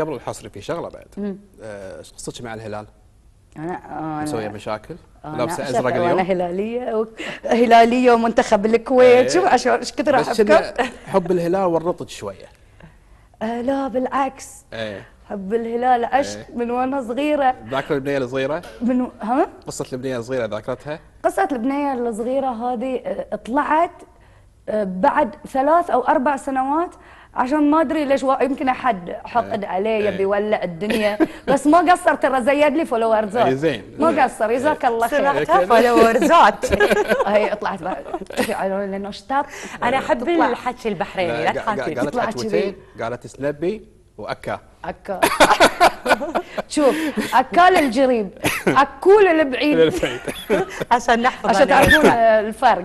قبل الحصري في شغله بعد ايش آه، قصتك مع الهلال؟ انا آه، مسويه مشاكل آه، لابسه ازرق اليوم انا هلاليه هلاليه ومنتخب الكويت شوف إيه. ايش كثر احبك حب الهلال ورطت شويه آه لا بالعكس ايه حب الهلال عشت ايه من وانا صغيره ذاكره البنيه الصغيره؟ من ها؟ قصه البنيه الصغيره ذاكرتها؟ قصه البنيه الصغيره هذه طلعت آه، بعد ثلاث او اربع سنوات عشان ما ادري ليش يمكن احد حقد آه، علي يبي آه. يولع الدنيا بس ما قصر ترى زيد لي فولورزات زين ما قصر جزاك الله خير فولورزات هي طلعت لانه شطط انا احب الحكي البحريني لا تخافي قالت حكوتين قالت سلبي واكا اكا شوف اكال الجريب اكول البعيد عشان نحفظ عشان تعرفون الفرق